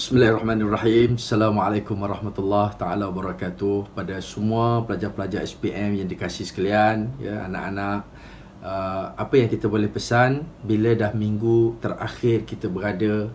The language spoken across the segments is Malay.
Bismillahirrahmanirrahim. Assalamualaikum warahmatullahi taala wabarakatuh pada semua pelajar-pelajar SPM yang dikasih sekalian, ya anak-anak. Uh, apa yang kita boleh pesan bila dah minggu terakhir kita berada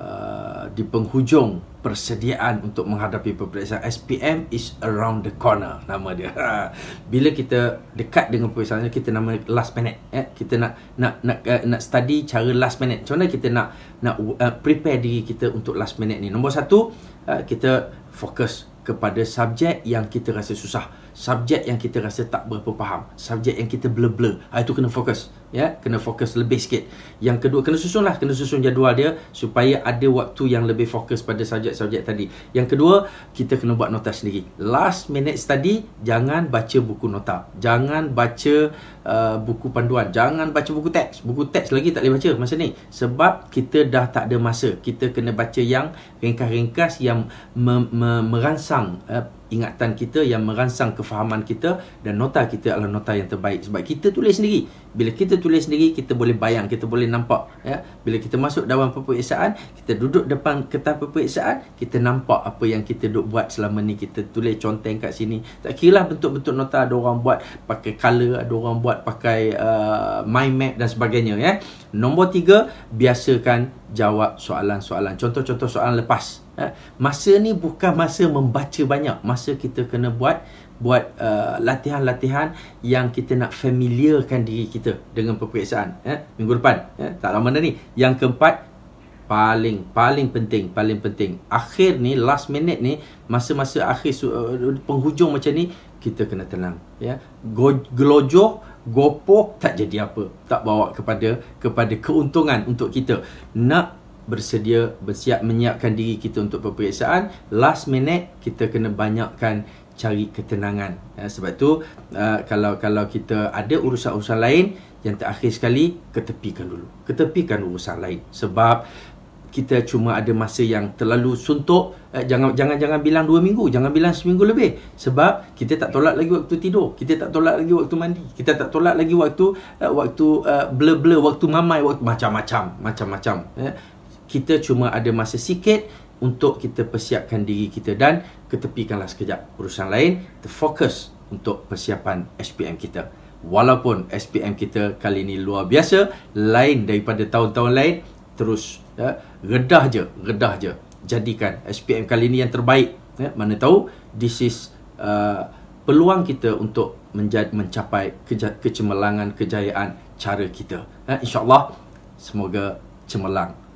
uh, di penghujung persediaan untuk menghadapi peperiksaan SPM is around the corner nama dia. Bila kita dekat dengan peperiksaan kita nama last minute eh kita nak nak nak uh, nak study cara last minute. Macam mana kita nak nak uh, prepare diri kita untuk last minute ni. Nombor satu uh, kita fokus kepada subjek yang kita rasa susah subjek yang kita rasa tak berapa faham subjek yang kita blur-blur ha, itu kena fokus ya kena fokus lebih sikit yang kedua kena susunlah kena susun jadual dia supaya ada waktu yang lebih fokus pada subjek-subjek tadi yang kedua kita kena buat nota sendiri last minute study jangan baca buku nota jangan baca uh, buku panduan jangan baca buku teks buku teks lagi tak boleh baca masa ni sebab kita dah tak ada masa kita kena baca yang ringkas-ringkas yang me- me- merangsang uh, ingatan kita yang merangsang kefahaman kita dan nota kita adalah nota yang terbaik sebab kita tulis sendiri bila kita tulis sendiri kita boleh bayang kita boleh nampak ya bila kita masuk dalam peperiksaan kita duduk depan kertas peperiksaan kita nampak apa yang kita duk buat selama ni kita tulis conteng kat sini tak kira lah bentuk-bentuk nota ada orang buat pakai color ada orang buat pakai uh, mind map dan sebagainya ya nombor tiga biasakan jawab soalan-soalan contoh-contoh soalan lepas Eh, masa ni bukan masa membaca banyak. Masa kita kena buat buat uh, latihan-latihan yang kita nak familiarkan diri kita dengan peperiksaan. Eh, minggu depan. Eh, tak lama dah ni. Yang keempat, paling paling penting paling penting akhir ni last minute ni masa-masa akhir eh, penghujung macam ni kita kena tenang ya Go, gelojo gopoh tak jadi apa tak bawa kepada kepada keuntungan untuk kita nak bersedia bersiap menyiapkan diri kita untuk peperiksaan last minute kita kena banyakkan cari ketenangan ya, sebab tu uh, kalau kalau kita ada urusan-urusan lain yang terakhir sekali ketepikan dulu ketepikan urusan lain sebab kita cuma ada masa yang terlalu suntuk eh, jangan jangan jangan bilang 2 minggu jangan bilang seminggu lebih sebab kita tak tolak lagi waktu tidur kita tak tolak lagi waktu mandi kita tak tolak lagi waktu eh, waktu uh, blur-blur waktu mamai waktu macam-macam macam-macam eh kita cuma ada masa sikit untuk kita persiapkan diri kita dan ketepikanlah sekejap urusan lain to untuk persiapan SPM kita. Walaupun SPM kita kali ini luar biasa, lain daripada tahun-tahun lain, terus ya, redah je, redah je. Jadikan SPM kali ini yang terbaik. Ya. Mana tahu, this is uh, peluang kita untuk menjad, mencapai keja- kecemerlangan, kejayaan cara kita. Ya, InsyaAllah, semoga cemerlang.